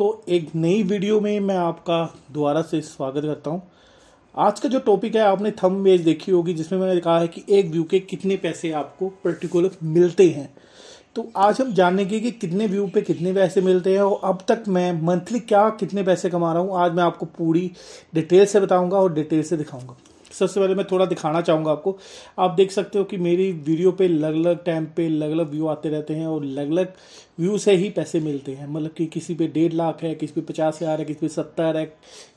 दोस्तों एक नई वीडियो में मैं आपका दोबारा से स्वागत करता हूं आज का जो टॉपिक है आपने थम वेज देखी होगी जिसमें मैंने कहा है कि एक व्यू के कितने पैसे आपको पर्टिकुलर मिलते हैं तो आज हम जानेंगे कि कितने व्यू पे कितने पैसे मिलते हैं और अब तक मैं मंथली क्या कितने पैसे कमा रहा हूँ आज मैं आपको पूरी डिटेल से बताऊँगा और डिटेल से दिखाऊँगा सबसे पहले मैं थोड़ा दिखाना चाहूँगा आपको आप देख सकते हो कि मेरी वीडियो पे अलग अलग टाइम पे अलग अलग व्यू आते रहते हैं और अलग अलग व्यू से ही पैसे मिलते हैं मतलब कि किसी पे डेढ़ लाख है किसी पे पचास हज़ार है किसी पे सत्तर है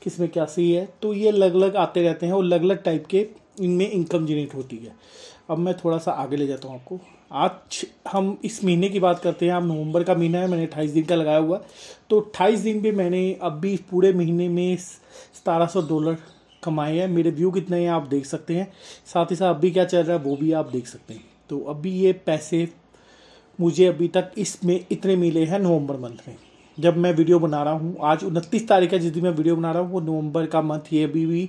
किसी में इक्यासी है तो ये अलग अलग आते रहते हैं और अलग अलग टाइप के इनमें इनकम जनरेट होती है अब मैं थोड़ा सा आगे ले जाता हूँ आपको आज हम इस महीने की बात करते हैं आप नवंबर का महीना है मैंने अट्ठाईस दिन का लगाया हुआ तो अट्ठाईस दिन भी मैंने अब भी पूरे महीने में सतारह सौ डॉलर कमाए हैं मेरे व्यू कितने हैं आप देख सकते हैं साथ ही साथ अभी क्या चल रहा है वो भी आप देख सकते हैं तो अभी ये पैसे मुझे अभी तक इसमें इतने मिले हैं नवंबर मंथ में जब मैं वीडियो बना रहा हूँ आज उनतीस तारीख है जिस दिन मैं वीडियो बना रहा हूँ वो नवंबर का मंथ ये अभी भी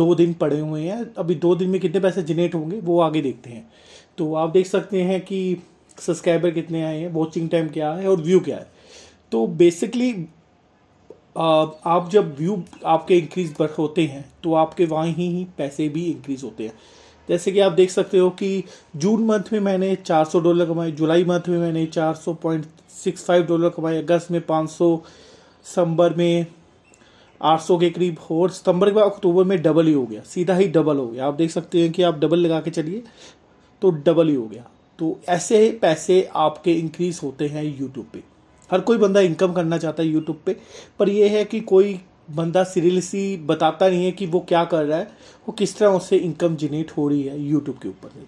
दो दिन पड़े हुए हैं अभी दो दिन में कितने पैसे जनरेट होंगे वो आगे देखते हैं तो आप देख सकते हैं कि सब्सक्राइबर कितने आए हैं वॉचिंग टाइम क्या है और व्यू क्या है तो बेसिकली आप जब व्यू आपके इंक्रीज होते हैं तो आपके वहाँ ही पैसे भी इंक्रीज होते हैं जैसे कि आप देख सकते हो कि जून मंथ में मैंने 400 डॉलर कमाए जुलाई मंथ में मैंने 400.65 डॉलर कमाए अगस्त में 500 सितंबर में 800 के करीब और सितंबर के बाद अक्टूबर में डबल ही हो गया सीधा ही डबल हो गया आप देख सकते हैं कि आप डबल लगा के चलिए तो डबल ही हो गया तो ऐसे पैसे आपके इंक्रीज होते हैं यूट्यूब पर हर कोई बंदा इनकम करना चाहता है यूट्यूब पे पर यह है कि कोई बंदा सीरियसली बताता नहीं है कि वो क्या कर रहा है वो किस तरह उससे इनकम जनरेट हो रही है यूट्यूब के ऊपर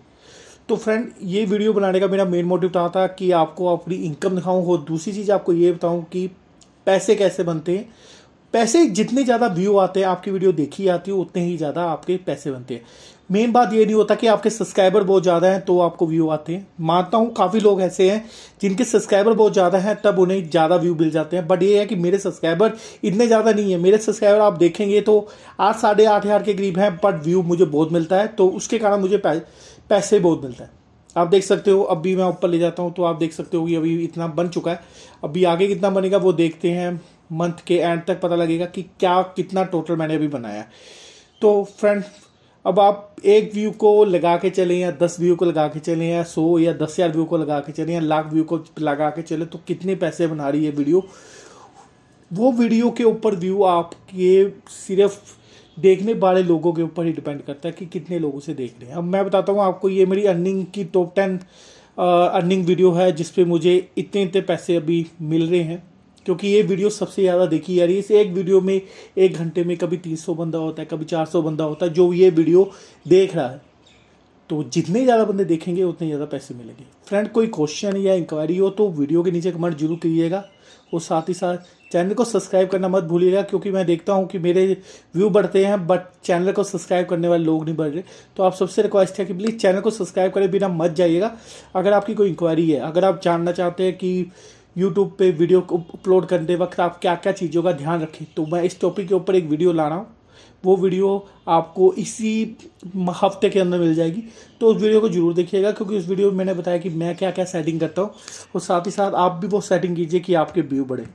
तो फ्रेंड ये वीडियो बनाने का मेरा मेन मोटिव था, था कि आपको अपनी इनकम दिखाऊँ और दूसरी चीज़ आपको ये बताऊँ कि पैसे कैसे बनते हैं पैसे जितने ज़्यादा व्यू आते हैं आपकी वीडियो देखी जाती है उतने ही ज़्यादा आपके पैसे बनते हैं मेन बात ये नहीं होता कि आपके सब्सक्राइबर बहुत ज़्यादा हैं तो आपको व्यू आते हैं मानता हूँ काफ़ी लोग ऐसे हैं जिनके सब्सक्राइबर बहुत ज़्यादा हैं तब उन्हें ज़्यादा व्यू मिल जाते हैं बट ये है कि मेरे सब्सक्राइबर इतने ज़्यादा नहीं है मेरे सब्सक्राइबर आप देखेंगे तो आठ साढ़े आठ हज़ार के करीब हैं बट व्यू मुझे बहुत मिलता है तो उसके कारण मुझे पैसे बहुत मिलता है आप देख सकते हो अभी मैं ऊपर ले जाता हूँ तो आप देख सकते हो कि अभी इतना बन चुका है अभी आगे कितना बनेगा वो देखते हैं मंथ के एंड तक पता लगेगा कि क्या कितना टोटल मैंने अभी बनाया तो फ्रेंड अब आप एक व्यू को लगा के चले या दस व्यू को लगा के चले या सौ या दस हज़ार व्यू को लगा के चले या लाख व्यू को लगा के चले तो कितने पैसे बना रही है वीडियो वो वीडियो के ऊपर व्यू आपके सिर्फ देखने वाले लोगों के ऊपर ही डिपेंड करता है कि कितने लोगों से देख रहे हैं अब मैं बताता हूँ आपको ये मेरी अर्निंग की टॉप टेन अर्निंग वीडियो है जिसपे मुझे इतने इतने पैसे अभी मिल रहे हैं क्योंकि ये वीडियो सबसे ज़्यादा देखी जा रही है इस एक वीडियो में एक घंटे में कभी 300 बंदा होता है कभी 400 बंदा होता है जो ये वीडियो देख रहा है तो जितने ज़्यादा बंदे देखेंगे उतने ज़्यादा पैसे मिलेंगे फ्रेंड कोई क्वेश्चन या इंक्वायरी हो तो वीडियो के नीचे कमेंट जरूर करिएगा और साथ ही साथ चैनल को सब्सक्राइब करना मत भूलिएगा क्योंकि मैं देखता हूँ कि मेरे व्यू बढ़ते हैं बट चैनल को सब्सक्राइब करने वाले लोग नहीं बढ़ रहे तो आप सबसे रिक्वेस्ट है कि प्लीज़ चैनल को सब्सक्राइब करें बिना मत जाइएगा अगर आपकी कोई इंक्वायरी है अगर आप जानना चाहते हैं कि यूट्यूब पे वीडियो को अपलोड करते वक्त आप क्या क्या चीज़ों का ध्यान रखें तो मैं इस टॉपिक के ऊपर एक वीडियो ला रहा हूँ वो वीडियो आपको इसी हफ्ते के अंदर मिल जाएगी तो उस वीडियो को जरूर देखिएगा क्योंकि उस वीडियो में मैंने बताया कि मैं क्या क्या सेटिंग करता हूँ और साथ ही साथ आप भी वो सेटिंग कीजिए कि आपके व्यू बढ़े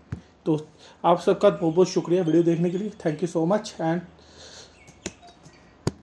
तो आप सबका बहुत बहुत शुक्रिया वीडियो देखने के लिए thank you so much and